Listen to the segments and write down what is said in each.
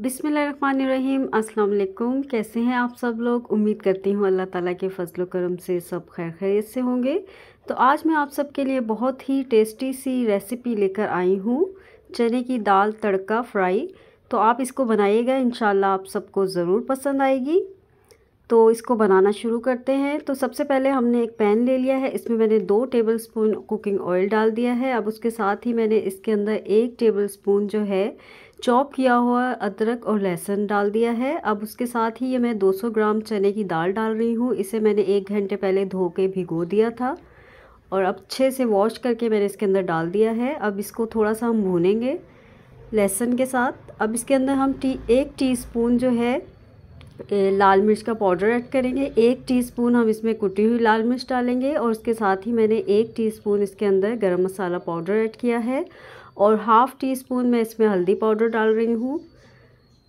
बिसमीम् अल्लाम कैसे हैं आप सब लोग उम्मीद करती हूँ अल्लाह ताला के फजल करम से सब खैर खैरियत से होंगे तो आज मैं आप सब के लिए बहुत ही टेस्टी सी रेसिपी लेकर आई हूँ चने की दाल तड़का फ्राई तो आप इसको बनाइएगा इन आप सबको ज़रूर पसंद आएगी तो इसको बनाना शुरू करते हैं तो सबसे पहले हमने एक पैन ले लिया है इसमें मैंने दो टेबलस्पून कुकिंग ऑयल डाल दिया है अब उसके साथ ही मैंने इसके अंदर एक टेबलस्पून जो है चॉप किया हुआ अदरक और लहसुन डाल दिया है अब उसके साथ ही ये मैं 200 ग्राम चने की दाल डाल रही हूँ इसे मैंने एक घंटे पहले धो के भिगो दिया था और अब अच्छे से वॉश करके मैंने इसके अंदर डाल दिया है अब इसको थोड़ा सा हम भूनेंगे लहसुन के साथ अब इसके अंदर हम टी एक टीस्पून जो है लाल मिर्च का पाउडर ऐड करेंगे एक टीस्पून हम इसमें कुटी हुई लाल मिर्च डालेंगे और उसके साथ ही मैंने एक टीस्पून इसके अंदर गरम मसाला पाउडर ऐड किया है और हाफ़ टी स्पून मैं इसमें हल्दी पाउडर डाल रही हूँ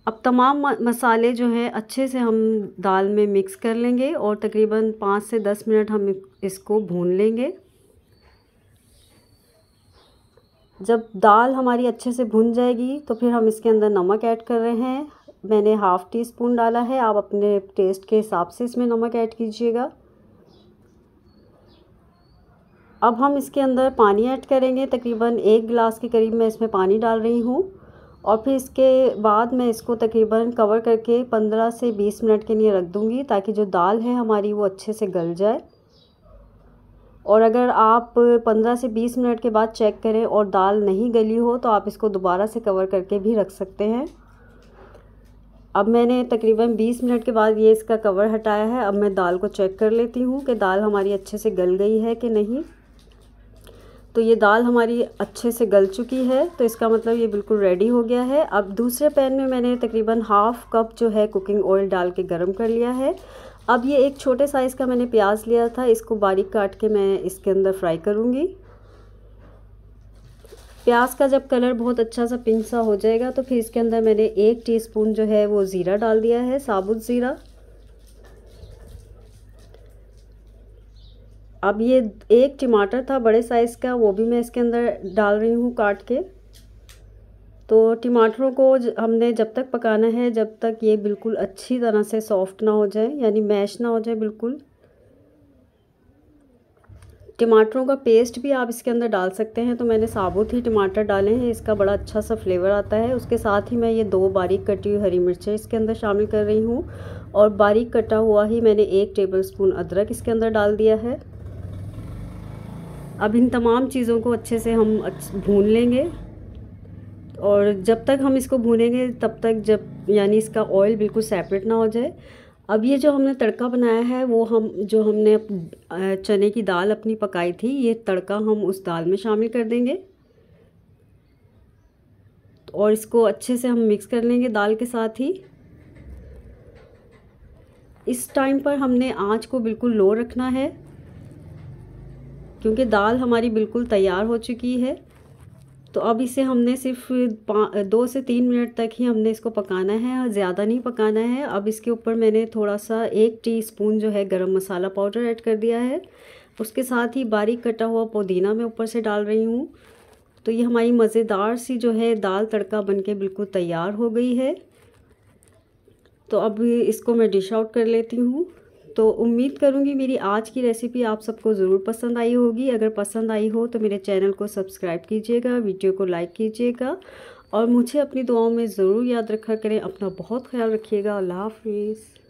अब तमाम मसाले जो हैं अच्छे से हम दाल में मिक्स कर लेंगे और तकरीबन पाँच से दस मिनट हम इसको भून लेंगे जब दाल हमारी अच्छे से भुन जाएगी तो फिर हम इसके अंदर नमक ऐड कर रहे हैं मैंने हाफ़ टी स्पून डाला है आप अपने टेस्ट के हिसाब से इसमें नमक ऐड कीजिएगा अब हम इसके अंदर पानी ऐड करेंगे तकरीबन एक गिलास के करीब मैं इसमें पानी डाल रही हूँ और फिर इसके बाद मैं इसको तकरीबन कवर करके 15 से 20 मिनट के लिए रख दूँगी ताकि जो दाल है हमारी वो अच्छे से गल जाए और अगर आप 15 से 20 मिनट के बाद चेक करें और दाल नहीं गली हो तो आप इसको दोबारा से कवर करके भी रख सकते हैं अब मैंने तकरीबन 20 मिनट के बाद ये इसका कवर हटाया है अब मैं दाल को चेक कर लेती हूँ कि दाल हमारी अच्छे से गल गई है कि नहीं तो ये दाल हमारी अच्छे से गल चुकी है तो इसका मतलब ये बिल्कुल रेडी हो गया है अब दूसरे पैन में मैंने तकरीबन हाफ़ कप जो है कुकिंग ऑयल डाल के गर्म कर लिया है अब ये एक छोटे साइज़ का मैंने प्याज लिया था इसको बारीक काट के मैं इसके अंदर फ्राई करूँगी प्याज का जब कलर बहुत अच्छा सा पिंक सा हो जाएगा तो फिर इसके अंदर मैंने एक टीस्पून जो है वो ज़ीरा डाल दिया है साबुत ज़ीरा अब ये एक टमाटर था बड़े साइज़ का वो भी मैं इसके अंदर डाल रही हूँ काट के तो टमाटरों को हमने जब तक पकाना है जब तक ये बिल्कुल अच्छी तरह से सॉफ्ट ना हो जाए यानी मैश ना हो जाए बिल्कुल टमाटरों का पेस्ट भी आप इसके अंदर डाल सकते हैं तो मैंने साबुत ही टमाटर डाले हैं इसका बड़ा अच्छा सा फ्लेवर आता है उसके साथ ही मैं ये दो बारीक कटी हुई हरी मिर्चें इसके अंदर शामिल कर रही हूँ और बारीक कटा हुआ ही मैंने एक टेबल स्पून अदरक इसके अंदर डाल दिया है अब इन तमाम चीज़ों को अच्छे से हम भून लेंगे और जब तक हम इसको भूनेंगे तब तक जब यानी इसका ऑयल बिल्कुल सेपरेट ना हो जाए अब ये जो हमने तड़का बनाया है वो हम जो हमने चने की दाल अपनी पकाई थी ये तड़का हम उस दाल में शामिल कर देंगे और इसको अच्छे से हम मिक्स कर लेंगे दाल के साथ ही इस टाइम पर हमने आंच को बिल्कुल लो रखना है क्योंकि दाल हमारी बिल्कुल तैयार हो चुकी है तो अब इसे हमने सिर्फ दो से तीन मिनट तक ही हमने इसको पकाना है ज़्यादा नहीं पकाना है अब इसके ऊपर मैंने थोड़ा सा एक टीस्पून जो है गरम मसाला पाउडर ऐड कर दिया है उसके साथ ही बारीक कटा हुआ पुदीना मैं ऊपर से डाल रही हूँ तो ये हमारी मज़ेदार सी जो है दाल तड़का बन बिल्कुल तैयार हो गई है तो अब इसको मैं डिश आउट कर लेती हूँ तो उम्मीद करूँगी मेरी आज की रेसिपी आप सबको ज़रूर पसंद आई होगी अगर पसंद आई हो तो मेरे चैनल को सब्सक्राइब कीजिएगा वीडियो को लाइक कीजिएगा और मुझे अपनी दुआओं में ज़रूर याद रखा करें अपना बहुत ख्याल रखिएगा अल्लाह हाफिज़